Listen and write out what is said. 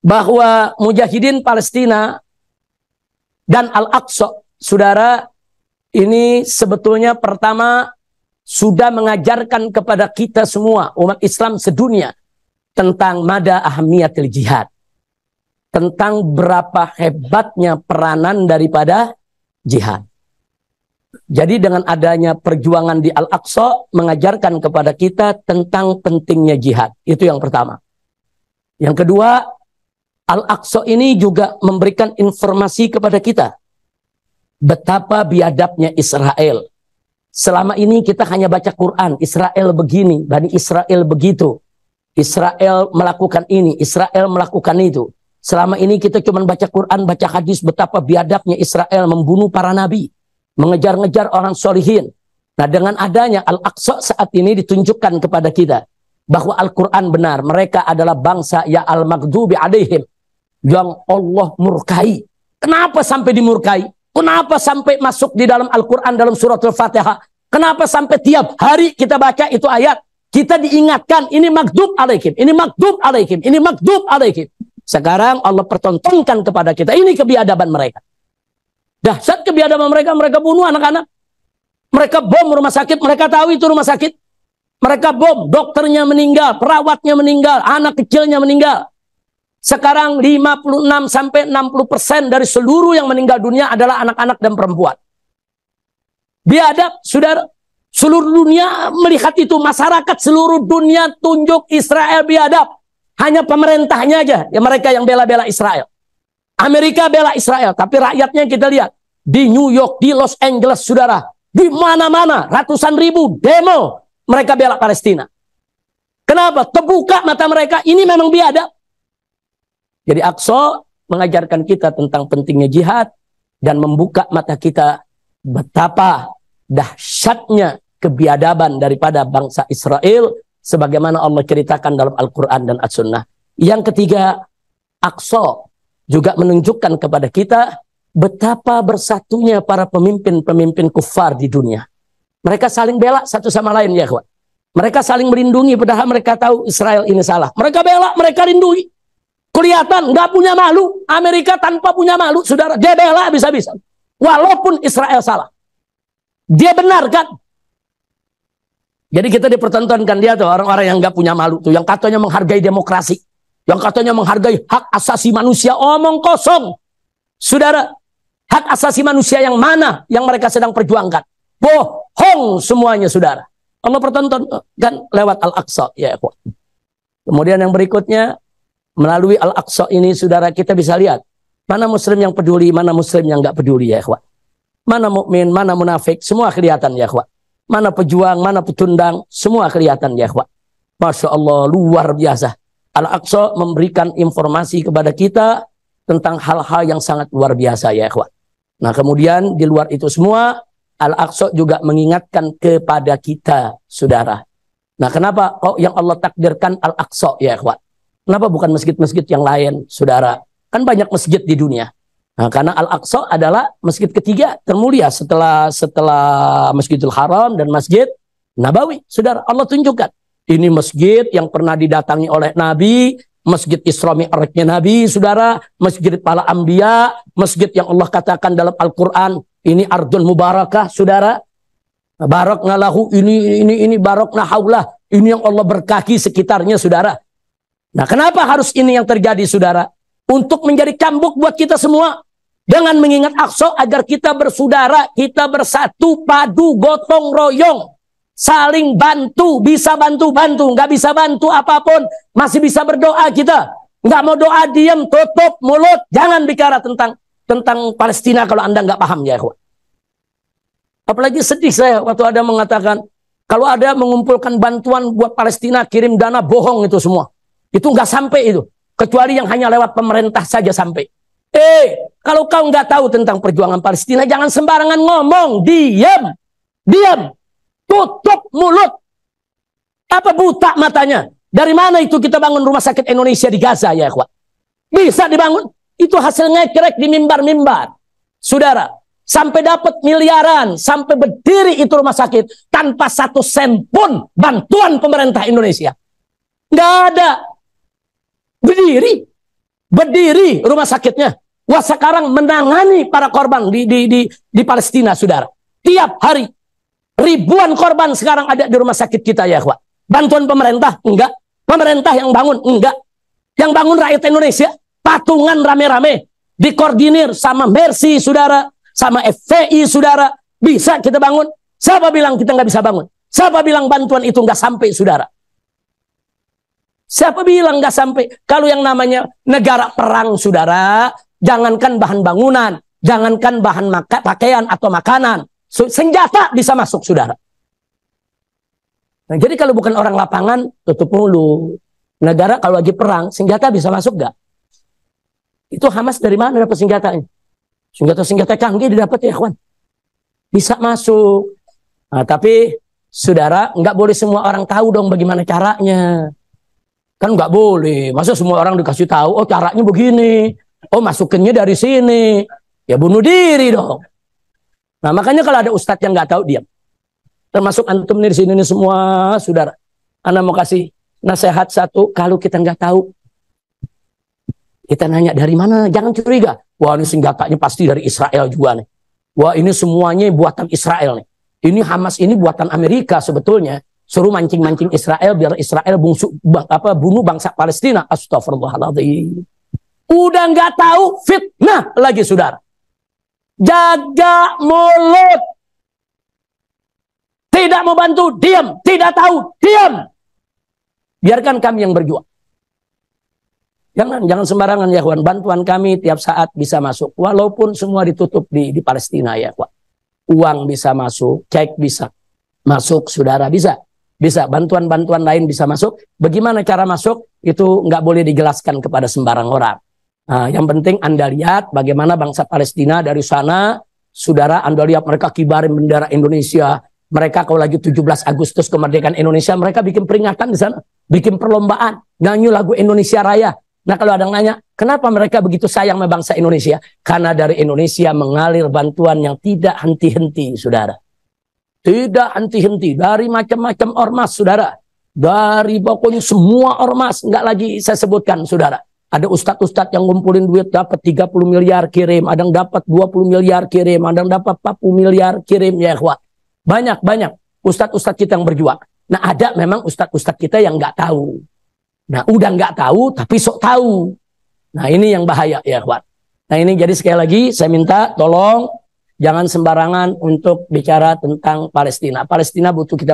bahwa mujahidin Palestina dan Al-Aqsa, saudara, ini sebetulnya pertama sudah mengajarkan kepada kita semua, umat Islam sedunia, tentang mada ahamiyatil jihad. Tentang berapa hebatnya peranan daripada jihad. Jadi dengan adanya perjuangan di Al-Aqsa mengajarkan kepada kita tentang pentingnya jihad. Itu yang pertama. Yang kedua, Al-Aqsa ini juga memberikan informasi kepada kita betapa biadabnya Israel. Selama ini kita hanya baca Quran, Israel begini, Bani Israel begitu. Israel melakukan ini, Israel melakukan itu. Selama ini kita cuma baca Quran, baca hadis betapa biadabnya Israel membunuh para nabi, mengejar-ngejar orang solihin. Nah dengan adanya Al-Aqsa saat ini ditunjukkan kepada kita bahwa Al-Quran benar. Mereka adalah bangsa ya al-maghdubi alaihim yang Allah murkai. Kenapa sampai dimurkai? Kenapa sampai masuk di dalam Al-Quran, dalam surat Al-Fatihah? Kenapa sampai tiap hari kita baca itu ayat? Kita diingatkan, ini makdub alaikim, ini makdub alaikim, ini makdub alaikim. Sekarang Allah pertontonkan kepada kita. Ini kebiadaban mereka. Dah Dahsyat kebiadaban mereka. Mereka bunuh anak-anak. Mereka bom rumah sakit. Mereka tahu itu rumah sakit. Mereka bom. Dokternya meninggal. Perawatnya meninggal. Anak kecilnya meninggal. Sekarang 56 sampai 60 persen dari seluruh yang meninggal dunia adalah anak-anak dan perempuan. Biadab, sudah seluruh dunia melihat itu. Masyarakat seluruh dunia tunjuk Israel biadab. Hanya pemerintahnya aja ya mereka yang bela-bela Israel. Amerika bela Israel, tapi rakyatnya kita lihat. Di New York, di Los Angeles, saudara. Di mana-mana, ratusan ribu demo mereka bela Palestina. Kenapa? Terbuka mata mereka, ini memang biadab. Jadi Aqsa mengajarkan kita tentang pentingnya jihad dan membuka mata kita betapa dahsyatnya kebiadaban daripada bangsa Israel sebagaimana Allah ceritakan dalam Al-Qur'an dan As-Sunnah. Yang ketiga, Aqsa juga menunjukkan kepada kita betapa bersatunya para pemimpin-pemimpin kufar di dunia. Mereka saling bela satu sama lain ya kawan. Mereka saling melindungi padahal mereka tahu Israel ini salah. Mereka bela, mereka lindungi. Kelihatan nggak punya malu. Amerika tanpa punya malu, saudara. Dia bela bisa-bisa. Walaupun Israel salah. Dia benar kan? Jadi kita dipertontonkan dia tuh orang-orang yang nggak punya malu tuh. Yang katanya menghargai demokrasi. Yang katanya menghargai hak asasi manusia. Omong kosong. Saudara, hak asasi manusia yang mana yang mereka sedang perjuangkan? Bohong semuanya, saudara. Allah pertontonkan eh, lewat Al-Aqsa. Ya, Kemudian yang berikutnya, Melalui Al-Aqsa ini saudara kita bisa lihat mana muslim yang peduli, mana muslim yang nggak peduli ya ikhwan. Mana mukmin, mana munafik, semua kelihatan ya ikhwan. Mana pejuang, mana petundang, semua kelihatan ya ikhwan. Masya Allah, luar biasa. Al-Aqsa memberikan informasi kepada kita tentang hal-hal yang sangat luar biasa ya ikhwan. Nah kemudian di luar itu semua, Al-Aqsa juga mengingatkan kepada kita, saudara. Nah kenapa kok yang Allah takdirkan Al-Aqsa ya ikhwan? Kenapa bukan masjid-masjid yang lain, saudara? Kan banyak masjid di dunia. Nah, karena Al-Aqsa adalah masjid ketiga termulia setelah setelah Masjidil Haram dan Masjid Nabawi. Saudara, Allah tunjukkan. Ini masjid yang pernah didatangi oleh Nabi, Masjid Isra Mi'rajnya Nabi, saudara, Masjid Pala Ambia, masjid yang Allah katakan dalam Al-Quran, ini Ardun Mubarakah, saudara. Barok ngalahu, ini, ini, ini, barok nahaulah. Ini yang Allah berkaki sekitarnya, saudara. Nah, kenapa harus ini yang terjadi, saudara? Untuk menjadi cambuk buat kita semua. Dengan mengingat Aqsa agar kita bersaudara, kita bersatu, padu, gotong royong. Saling bantu, bisa bantu-bantu. Nggak bisa bantu apapun, masih bisa berdoa kita. Nggak mau doa, diam, tutup, mulut. Jangan bicara tentang tentang Palestina kalau Anda nggak paham ya, ikhwan. Apalagi sedih saya waktu ada mengatakan, kalau ada mengumpulkan bantuan buat Palestina, kirim dana, bohong itu semua. Itu nggak sampai itu. Kecuali yang hanya lewat pemerintah saja sampai. Eh, kalau kau nggak tahu tentang perjuangan Palestina, jangan sembarangan ngomong. Diam. Diam. Tutup mulut. Apa buta matanya? Dari mana itu kita bangun rumah sakit Indonesia di Gaza ya, ikhwan? Bisa dibangun. Itu hasil ngekrek di mimbar-mimbar. Saudara, sampai dapat miliaran, sampai berdiri itu rumah sakit tanpa satu sen pun bantuan pemerintah Indonesia. Nggak ada. Berdiri. Berdiri rumah sakitnya. Wah sekarang menangani para korban di, di, di, di Palestina, saudara. Tiap hari. Ribuan korban sekarang ada di rumah sakit kita ya, Pak. Bantuan pemerintah? Enggak. Pemerintah yang bangun? Enggak. Yang bangun rakyat Indonesia? Patungan rame-rame. Dikoordinir sama Mercy, saudara. Sama FPI, saudara. Bisa kita bangun? Siapa bilang kita nggak bisa bangun? Siapa bilang bantuan itu nggak sampai, saudara? Siapa bilang nggak sampai? Kalau yang namanya negara perang, saudara, jangankan bahan bangunan, jangankan bahan maka, pakaian atau makanan, senjata bisa masuk, saudara. Nah, jadi kalau bukan orang lapangan, tutup mulut. Negara kalau lagi perang, senjata bisa masuk nggak? Itu Hamas dari mana dapat senjatanya? Senjata-senjata canggih didapat ya, kawan. Bisa masuk. Nah, tapi, saudara, nggak boleh semua orang tahu dong bagaimana caranya. Kan nggak boleh. Masa semua orang dikasih tahu, oh caranya begini. Oh masukinnya dari sini. Ya bunuh diri dong. Nah makanya kalau ada ustadz yang nggak tahu, diam. Termasuk antum nih di sini nih semua, saudara. anda mau kasih nasihat satu, kalau kita nggak tahu, kita nanya dari mana, jangan curiga. Wah ini senjatanya pasti dari Israel juga nih. Wah ini semuanya buatan Israel nih. Ini Hamas ini buatan Amerika sebetulnya suruh mancing-mancing Israel biar Israel bungsu, bang, apa bunuh bangsa Palestina. Astagfirullahaladzim. Udah nggak tahu fitnah lagi saudara. Jaga mulut. Tidak mau bantu, diam. Tidak tahu, diam. Biarkan kami yang berjuang. Jangan, jangan sembarangan ya kawan. Bantuan kami tiap saat bisa masuk. Walaupun semua ditutup di, di Palestina ya kawan. Uang bisa masuk, cek bisa masuk, saudara bisa bisa bantuan-bantuan lain bisa masuk. Bagaimana cara masuk itu nggak boleh dijelaskan kepada sembarang orang. Nah, yang penting Anda lihat bagaimana bangsa Palestina dari sana, saudara Anda lihat mereka kibarin bendera Indonesia, mereka kalau lagi 17 Agustus kemerdekaan Indonesia, mereka bikin peringatan di sana, bikin perlombaan, nyanyi lagu Indonesia Raya. Nah kalau ada yang nanya, kenapa mereka begitu sayang sama bangsa Indonesia? Karena dari Indonesia mengalir bantuan yang tidak henti-henti, saudara. Tidak henti-henti dari macam-macam ormas, saudara. Dari pokoknya semua ormas, nggak lagi saya sebutkan, saudara. Ada ustadz-ustadz yang ngumpulin duit dapat 30 miliar kirim, ada yang dapat 20 miliar kirim, ada yang dapat 40 miliar kirim ya kuat. Banyak-banyak ustadz-ustadz kita yang berjuang. Nah ada memang ustadz-ustadz kita yang nggak tahu. Nah udah nggak tahu tapi sok tahu. Nah ini yang bahaya ya kuat. Nah ini jadi sekali lagi saya minta tolong Jangan sembarangan untuk bicara tentang Palestina. Palestina butuh kita